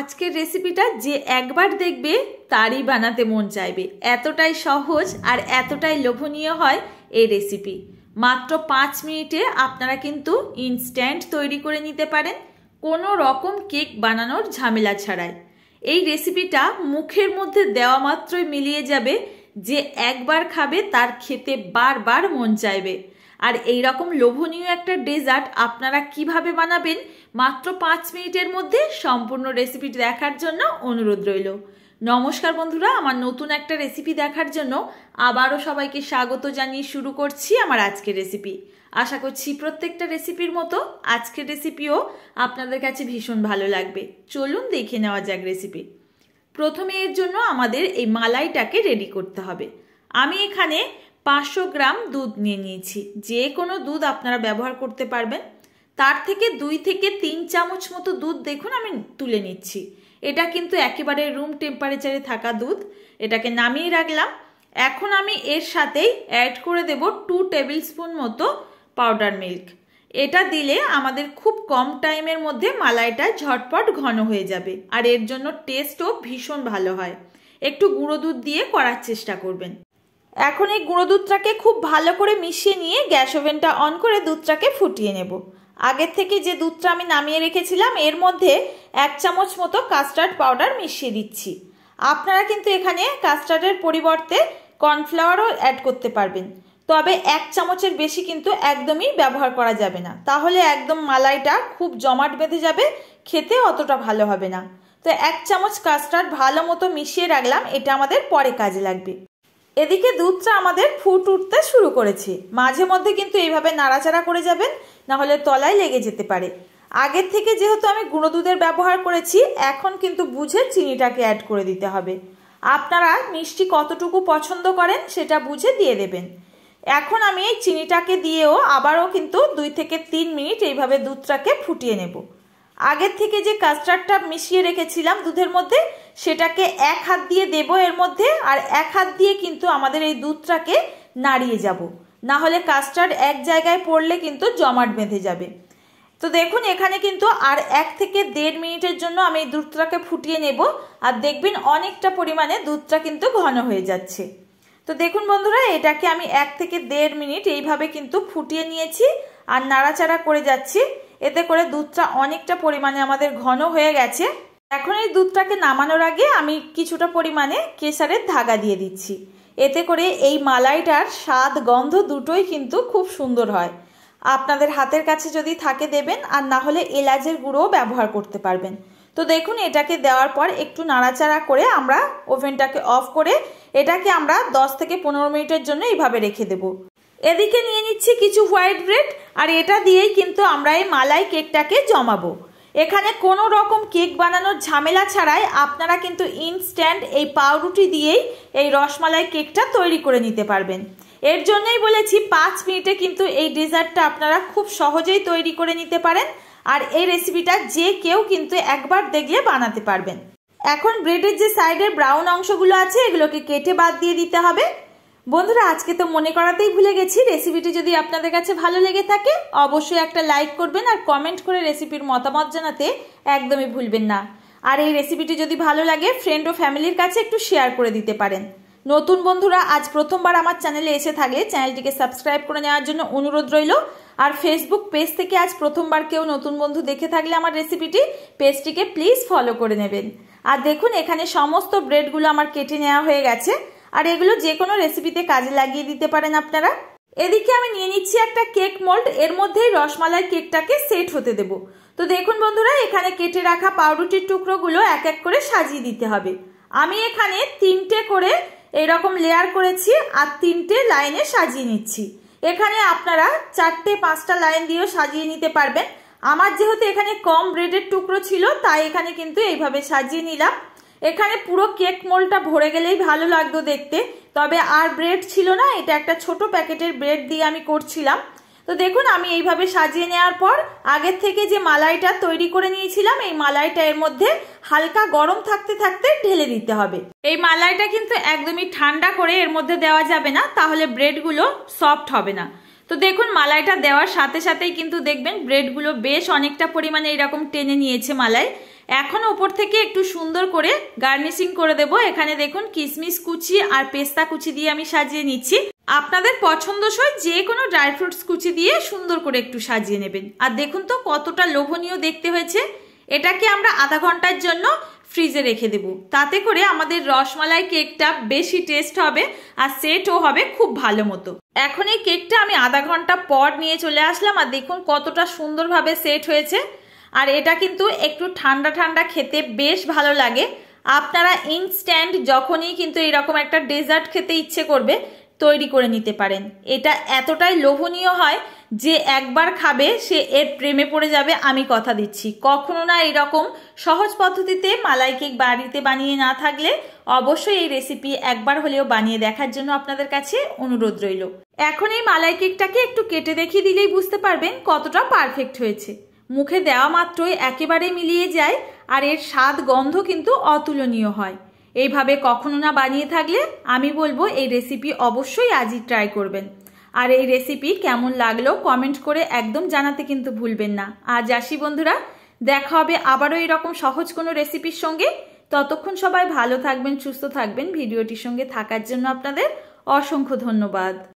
আজকের রেসিপিটা যে একবার দেখবে তারই বানাতে মন চাইবে এতটাই সহজ আর এতটাই লোভনীয় হয় এই রেসিপি মাত্র পাঁচ মিনিটে আপনারা কিন্তু ইনস্ট্যান্ট তৈরি করে নিতে পারেন কোনো রকম কেক বানানোর ঝামেলা ছাড়াই এই রেসিপিটা মুখের মধ্যে দেওয়া মাত্রই মিলিয়ে যাবে যে একবার খাবে তার খেতে বারবার মন চাইবে আর এই রকম লোভনীয় একটা ডেজার্ট আপনারা কিভাবে বানাবেন মাত্র পাঁচ মিনিটের মধ্যে সম্পূর্ণ রেসিপি দেখার জন্য অনুরোধ রইল নমস্কার বন্ধুরা আমার নতুন একটা রেসিপি দেখার জন্য আবারও সবাইকে স্বাগত জানিয়ে শুরু করছি আমার আজকের রেসিপি আশা করছি প্রত্যেকটা রেসিপির মতো আজকের রেসিপিও আপনাদের কাছে ভীষণ ভালো লাগবে চলুন দেখে নেওয়া যাক রেসিপি প্রথমে এর জন্য আমাদের এই মালাইটাকে রেডি করতে হবে আমি এখানে পাঁচশো গ্রাম দুধ নিয়ে নিয়েছি যে কোনো দুধ আপনারা ব্যবহার করতে পারবেন তার থেকে দুই থেকে তিন চামচ মতো দুধ দেখুন আমি তুলে নিচ্ছি এটা কিন্তু একেবারে রুম টেম্পারেচারে থাকা দুধ এটাকে নামিয়ে রাখলাম এখন আমি এর সাথেই অ্যাড করে দেব টু টেবিল স্পুন মতো পাউডার মিল্ক এটা দিলে আমাদের খুব কম টাইমের মধ্যে মালাইটা ঝটপট ঘন হয়ে যাবে আর এর জন্য টেস্টও ভীষণ ভালো হয় একটু গুঁড়ো দুধ দিয়ে করার চেষ্টা করবেন এখন এই গুঁড়ো দুধটাকে খুব ভালো করে মিশিয়ে নিয়ে গ্যাস ওভেনটা অন করে দুধটাকে ফুটিয়ে নেব আগের থেকে যে দুধটা আমি নামিয়ে রেখেছিলাম এর মধ্যে এক চামচ মতো কাস্টার্ড পাউডার মিশিয়ে দিচ্ছি আপনারা কিন্তু এখানে কাস্টার্ডের পরিবর্তে কর্নফ্লাওয়ারও অ্যাড করতে পারবেন তবে এক চামচের বেশি কিন্তু একদমই ব্যবহার করা যাবে না তাহলে একদম মালাইটা খুব জমাট বেঁধে যাবে খেতে অতটা ভালো হবে না তো এক চামচ কাস্টার্ড ভালো মতো মিশিয়ে রাখলাম এটা আমাদের পরে কাজে লাগবে এদিকে দুধটা আমাদের ফুট উঠতে শুরু করেছে মাঝে মধ্যে কিন্তু এইভাবে নাড়াচাড়া করে যাবেন নাহলে তলায় লেগে যেতে পারে আগের থেকে যেহেতু আমি গুঁড়ো দুধের ব্যবহার করেছি এখন কিন্তু বুঝে চিনিটাকে অ্যাড করে দিতে হবে আপনারা মিষ্টি কতটুকু পছন্দ করেন সেটা বুঝে দিয়ে দেবেন এখন আমি এই চিনিটাকে দিয়েও আবারও কিন্তু দুই থেকে তিন মিনিট এইভাবে দুধটাকে ফুটিয়ে নেবো আগের থেকে যে কাস্টার্ডটা মিশিয়ে রেখেছিলাম দুধের মধ্যে সেটাকে এক হাত দিয়ে দেব এর মধ্যে আর এক হাত দিয়ে কিন্তু আমাদের এই দুধটাকে নাড়িয়ে যাব। না হলে কাস্টার্ড এক জায়গায় পড়লে কিন্তু জমাট বেঁধে যাবে তো দেখুন এখানে কিন্তু আর এক থেকে দেড় মিনিটের জন্য আমি এই দুধটাকে ফুটিয়ে নেব আর দেখবেন অনেকটা পরিমাণে দুধটা কিন্তু ঘন হয়ে যাচ্ছে তো দেখুন বন্ধুরা এটাকে আমি এক থেকে দেড় মিনিট এইভাবে কিন্তু ফুটিয়ে নিয়েছি আর নাড়াচাড়া করে যাচ্ছি এতে করে দুধটা অনেকটা পরিমাণে আমাদের ঘন হয়ে গেছে এখন এই দুধটাকে নামানোর আগে আমি কিছুটা পরিমাণে কেশারের ধাগা দিয়ে দিচ্ছি এতে করে এই মালাইটার স্বাদ গন্ধ দুটোই কিন্তু খুব সুন্দর হয় আপনাদের হাতের কাছে যদি থাকে দেবেন আর না হলে এলাচের গুঁড়োও ব্যবহার করতে পারবেন তো দেখুন এটাকে দেওয়ার পর একটু নাড়াচাড়া করে আমরা ওভেনটাকে অফ করে এটাকে আমরা দশ থেকে পনেরো মিনিটের জন্য এইভাবে রেখে দেব এদিকে নিয়ে নিচ্ছি কিছু হোয়াইট ব্রেড আর এটা দিয়েই কিন্তু আমরা এই মালাই কেকটাকে জমাবো এখানে কোনো রকম কেক বানানোর ঝামেলা ছাড়াই আপনারা কিন্তু ইনস্ট্যান্ট এই পাউরুটি দিয়েই এই রসমালাই কেকটা তৈরি করে নিতে পারবেন এর জন্যই বলেছি পাঁচ মিনিটে কিন্তু এই ডেজার্টটা আপনারা খুব সহজেই তৈরি করে নিতে পারেন আর এই রেসিপিটা যে কেউ কিন্তু একবার দেখলে বানাতে পারবেন এখন ব্রেডের যে সাইডের ব্রাউন অংশগুলো আছে এগুলোকে কেটে বাদ দিয়ে দিতে হবে বন্ধুরা আজকে তো মনে করাতেই ভুলে গেছি রেসিপিটি যদি আপনাদের কাছে ভালো লেগে থাকে অবশ্যই একটা লাইক করবেন আর কমেন্ট করে রেসিপির মতামত জানাতে একদমই ভুলবেন না আর এই রেসিপিটি যদি ভালো লাগে ফ্রেন্ড ও ফ্যামিলির কাছে একটু শেয়ার করে দিতে পারেন নতুন বন্ধুরা আজ প্রথমবার আমার চ্যানেলে এসে থাকলে চ্যানেলটিকে সাবস্ক্রাইব করে নেওয়ার জন্য অনুরোধ রইল আর ফেসবুক পেজ থেকে আজ প্রথমবার কেউ নতুন বন্ধু দেখে থাকলে আমার রেসিপিটি পেজটিকে প্লিজ ফলো করে নেবেন আর দেখুন এখানে সমস্ত ব্রেডগুলো আমার কেটে নেওয়া হয়ে গেছে আর এগুলো যে কোনো রেসিপিতে কাজে লাগিয়ে দিতে পারেন আপনারা এদিকে আমি নিয়ে নিচ্ছি একটা কেক মোল্ড এর মধ্যেই রসমালাই কেকটাকে সেট হতে দেব তো দেখুন বন্ধুরা এখানে কেটে রাখা পাউরুটির টুকরোগুলো এক এক করে সাজিয়ে দিতে হবে আমি এখানে তিনটে করে এরকম লেয়ার করেছি আর তিনটে লাইনে সাজিয়ে নিচ্ছি এখানে আপনারা চারটে পাঁচটা লাইন দিয়েও সাজিয়ে নিতে পারবেন আমার যেহেতু এখানে কম ব্রেডের টুকরো ছিল তাই এখানে কিন্তু এইভাবে সাজিয়ে নিলাম এখানে পুরো কেক মোলটা ভরে গেলেই ভালো লাগতো দেখতে তবে আর ব্রেড ছিল না এটা একটা ছোট প্যাকেটের ব্রেড দিয়ে আমি করছিলাম তো দেখুন আমি এইভাবে সাজিয়ে নেওয়ার পর আগের থেকে যে মালাইটা তৈরি করে নিয়েছিলাম এই মালাইটা এর মধ্যে হালকা গরম থাকতে থাকতে ঢেলে দিতে হবে এই মালাইটা কিন্তু একদমই ঠান্ডা করে এর মধ্যে দেওয়া যাবে না তাহলে ব্রেডগুলো সফট হবে না তো দেখুন মালাইটা দেওয়ার সাথে সাথেই কিন্তু দেখবেন ব্রেডগুলো বেশ অনেকটা পরিমাণে এরকম টেনে নিয়েছে মালাই এখন ওপর থেকে একটু সুন্দর করে গার্নিশিং করে দেব এখানে দেখুন কিশমিশ কুচি আর পেস্তা কুচি দিয়ে আমি সাজিয়ে নিচ্ছি আপনাদের পছন্দসই যে কোনো ড্রাই ফ্রুটস কুচি দিয়ে সুন্দর করে একটু সাজিয়ে নেবেন আর দেখুন তো কতটা লোভনীয় দেখতে হয়েছে এটাকে আমরা আধা ঘন্টার জন্য ফ্রিজে রেখে দেব তাতে করে আমাদের রসমালাই কেকটা বেশি টেস্ট হবে আর সেটও হবে খুব ভালো মতো এখন এই কেকটা আমি আধা ঘন্টা পর নিয়ে চলে আসলাম আর দেখুন কতটা সুন্দরভাবে সেট হয়েছে আর এটা কিন্তু একটু ঠান্ডা ঠান্ডা খেতে বেশ ভালো লাগে আপনারা ইনস্ট্যান্ট যখনই কিন্তু এরকম একটা ডেজার্ট খেতে ইচ্ছে করবে তৈরি করে নিতে পারেন এটা এতটাই লোভনীয় হয় যে একবার খাবে সে এর প্রেমে পড়ে যাবে আমি কথা দিচ্ছি কখনো না এরকম সহজ পদ্ধতিতে মালাই কেক বাড়িতে বানিয়ে না থাকলে অবশ্যই এই রেসিপি একবার হলেও বানিয়ে দেখার জন্য আপনাদের কাছে অনুরোধ রইল এখন এই মালাই কেকটাকে একটু কেটে দেখিয়ে দিলেই বুঝতে পারবেন কতটা পারফেক্ট হয়েছে মুখে দেওয়া মাত্রই একেবারে মিলিয়ে যায় আর এর স্বাদ গন্ধ কিন্তু অতুলনীয় হয় এইভাবে কখনো না বানিয়ে থাকলে আমি বলবো এই রেসিপি অবশ্যই আজই ট্রাই করবেন আর এই রেসিপি কেমন লাগলো কমেন্ট করে একদম জানাতে কিন্তু ভুলবেন না আজ আসি বন্ধুরা দেখা হবে আবারও এরকম সহজ কোনো রেসিপির সঙ্গে ততক্ষণ সবাই ভালো থাকবেন সুস্থ থাকবেন ভিডিওটির সঙ্গে থাকার জন্য আপনাদের অসংখ্য ধন্যবাদ